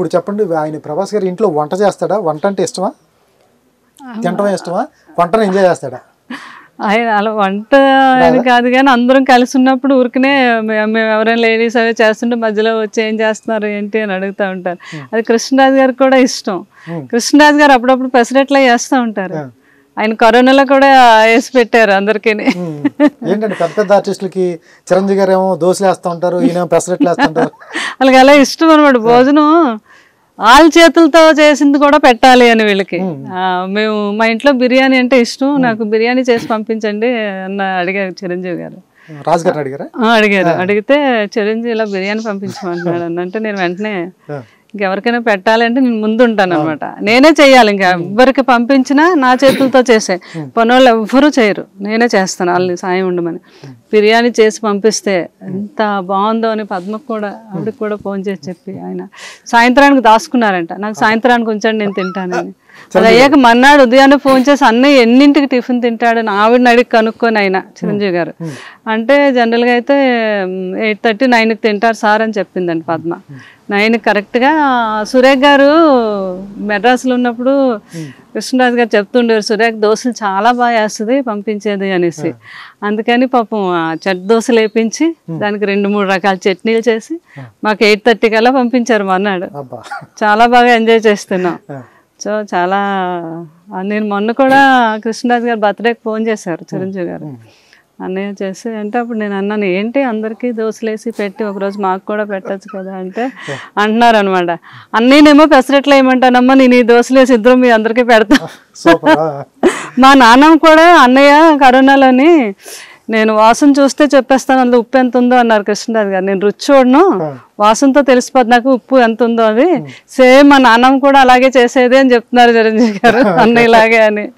ఇప్పుడు చెప్పండి ఆయన ప్రభాస్ గారు ఇంట్లో వంట చేస్తాడా వంట అంటే ఇష్టమా తినటం ఇష్టమా వంటను ఎంజాయ్ చేస్తాడా ఆయన అలా వంట ఆయన కాదు కానీ అందరం కలిసి ఉన్నప్పుడు ఊరికనే మేము ఎవరైనా లేడీస్ అవి చేస్తుంటే మధ్యలో వచ్చి ఏం చేస్తున్నారు ఏంటి అని అడుగుతూ ఉంటారు అది కృష్ణరాజు గారికి కూడా ఇష్టం కృష్ణరాజు గారు అప్పుడప్పుడు పెసరెట్లా చేస్తూ ఉంటారు ఆయన కరోనాలో కూడా వేసి పెట్టారు అందరికీ ఏంటంటే పెద్ద పెద్ద ఆర్టిస్టులకి చిరంజీవి గారు ఏమో దోశలు వేస్తూ ఉంటారు ఈయన పెసరెట్లు వేస్తుంటారు వాళ్ళకి అలా ఇష్టం అనమాట భోజనం వాళ్ళ చేతులతో చేసింది కూడా పెట్టాలి అని వీళ్ళకి మేము మా ఇంట్లో బిర్యానీ అంటే ఇష్టం నాకు బిర్యానీ చేసి పంపించండి అన్న అడిగారు చిరంజీవి గారు అడిగారు అడిగితే చిరంజీవి ఇలా బిర్యానీ పంపించమంటున్నాడు అని అంటే నేను వెంటనే ఇంకెవరికైనా పెట్టాలంటే నేను ముందు ఉంటాను అనమాట నేనే చేయాలి ఇంకా ఎవరికి పంపించినా నా చేతులతో చేసే పని వాళ్ళు ఎవ్వరూ చేయరు నేనే చేస్తాను వాళ్ళని సాయం ఉండమని బిర్యానీ చేసి పంపిస్తే ఎంత బాగుందో అని పద్మకు కూడా ఆవిడకి కూడా ఫోన్ చేసి చెప్పి ఆయన సాయంత్రానికి దాచుకున్నారంట నాకు సాయంత్రానికి ఉంచండి నేను తింటానని అయ్యాక మన్నాడు ఉదయాన్నే ఫోన్ చేసి అన్నయ్య ఎన్నింటికి టిఫిన్ తింటాడు ఆవిడని అడిగి కనుక్కొని ఆయన చిరంజీవి గారు అంటే జనరల్గా అయితే ఎయిట్ థర్టీ నైన్కి తింటారు సార్ అని చెప్పిందండి పద్మ నైన్ కరెక్ట్గా సురేఖ గారు మెడ్రాస్లో ఉన్నప్పుడు కృష్ణరాజు గారు చెప్తుండేవారు సురేఖ దోశలు చాలా బాగా వేస్తుంది పంపించేది అనేసి అందుకని పాపం చెట్ దోశలు వేపించి దానికి రెండు మూడు రకాల చట్నీలు చేసి మాకు ఎయిట్ థర్టీ కల్లా పంపించారు మన్నాడు చాలా బాగా ఎంజాయ్ చేస్తున్నాం సో చాలా నేను మొన్న కూడా కృష్ణరాజు గారు బర్త్డేకి ఫోన్ చేశారు చిరంజీవి గారు అన్నయ్య చేసి అంటే అప్పుడు నేను అన్నాను ఏంటి అందరికీ దోశలేసి పెట్టి ఒకరోజు మాకు కూడా పెట్టచ్చు కదా అంటే అంటున్నారు అనమాట అన్నయ్యనేమో పెసరెట్లు వేయమంటానమ్మా నేను ఈ దోశలేసి ఇద్దరు మీ అందరికీ పెడతా మా నాన్న కూడా అన్నయ్య కరోనాలోని నేను వాసన చూస్తే చెప్పేస్తాను అందులో ఉప్పు ఎంత ఉందో అన్నారు కృష్ణరాజు గారు నేను రుచి చూడను వాసనతో తెలిసిపోద్ది నాకు ఉప్పు ఎంత ఉందో అది సేమ్ మా నాన్నమ్మ కూడా అలాగే చేసేది అని చెప్తున్నారు చిరంజీవి గారు ఇలాగే అని